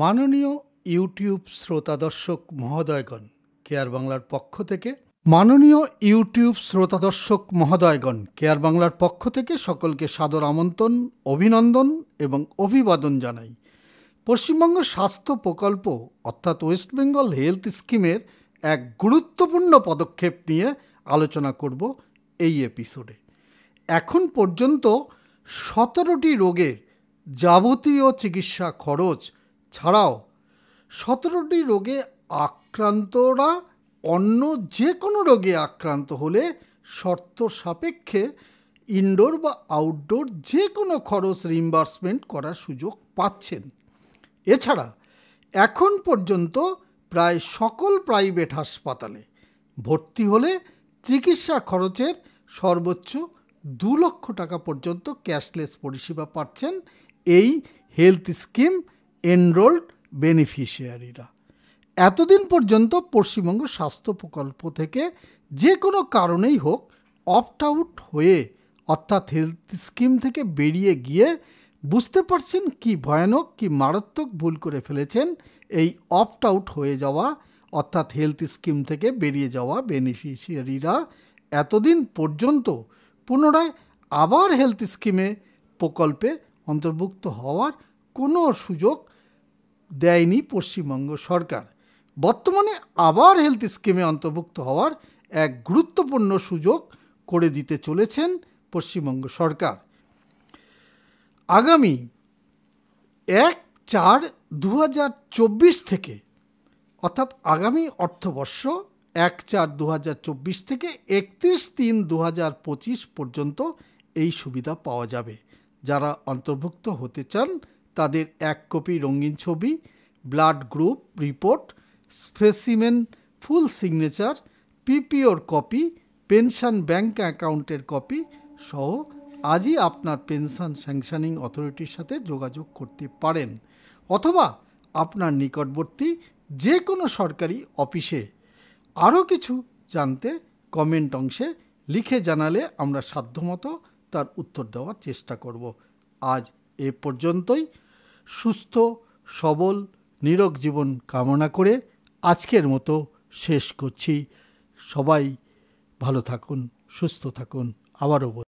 মাননীয় ইউটিউব শ্রোতা দর্শক মহোদয়গণ কেয়ার বাংলার পক্ষ থেকে মাননীয় ইউটিউব শ্রোতা দর্শক মহোদয়গণ কেয়ার বাংলার পক্ষ থেকে সকলকে সাদর আমন্ত্রণ অভিনন্দন এবং অভিবাদন জানাই পশ্চিমবঙ্গ স্বাস্থ্য প্রকল্প অর্থাৎ ওয়েস্ট বেঙ্গল হেলথ স্কিমের এক গুরুত্বপূর্ণ পদক্ষেপ নিয়ে আলোচনা করব এই এপিসোডে এখন পর্যন্ত সতেরোটি রোগের যাবতীয় চিকিৎসা খরচ ছাড়াও সতেরোটি রোগে আক্রান্তরা অন্য যে কোনো রোগে আক্রান্ত হলে শর্ত সাপেক্ষে ইনডোর বা আউটডোর যে কোনো খরচ রিম্বার্সমেন্ট করার সুযোগ পাচ্ছেন এছাড়া এখন পর্যন্ত প্রায় সকল প্রাইভেট হাসপাতালে ভর্তি হলে চিকিৎসা খরচের সর্বোচ্চ দু লক্ষ টাকা পর্যন্ত ক্যাশলেস পরিষেবা পাচ্ছেন এই হেলথ স্কিম এনরোল্ড বেনিফিশিয়ারিরা এতদিন পর্যন্ত পশ্চিমবঙ্গ স্বাস্থ্য প্রকল্প থেকে যে কোনো কারণেই হোক অপ্ট আউট হয়ে অর্থাৎ হেলথ স্কিম থেকে বেরিয়ে গিয়ে বুঝতে পারছেন কি ভয়ানক কি মারাত্মক ভুল করে ফেলেছেন এই অপ্ট আউট হয়ে যাওয়া অর্থাৎ হেলথ স্কিম থেকে বেরিয়ে যাওয়া বেনিফিশিয়ারিরা এতদিন পর্যন্ত পুনরায় আবার হেলথ স্কিমে প্রকল্পে অন্তর্ভুক্ত হওয়ার কোনো সুযোগ দেয়নি পশ্চিমবঙ্গ সরকার বর্তমানে আবার হেলথ স্কিমে অন্তর্ভুক্ত হওয়ার এক গুরুত্বপূর্ণ সুযোগ করে দিতে চলেছেন পশ্চিমবঙ্গ সরকার আগামী এক চার দু থেকে অর্থাৎ আগামী অর্থবর্ষ এক চার দু থেকে একত্রিশ তিন দু পর্যন্ত এই সুবিধা পাওয়া যাবে যারা অন্তর্ভুক্ত হতে চান তাদের এক কপি রঙিন ছবি blood group report specimen full signature পিপিওর কপি পেনশন ব্যাঙ্ক অ্যাকাউন্টের কপি সহ আজই আপনার পেনশন স্যাংশনিং অথরিটির সাথে যোগাযোগ করতে পারেন অথবা আপনার নিকটবর্তী যে কোনো সরকারি অফিসে আরও কিছু জানতে কমেন্ট অংশে লিখে জানালে আমরা সাধ্যমতো তার উত্তর দেওয়ার চেষ্টা করব আজ এ পর্যন্তই সুস্থ সবল নিরোগ জীবন কামনা করে আজকের মতো শেষ করছি সবাই ভালো থাকুন সুস্থ থাকুন আবারও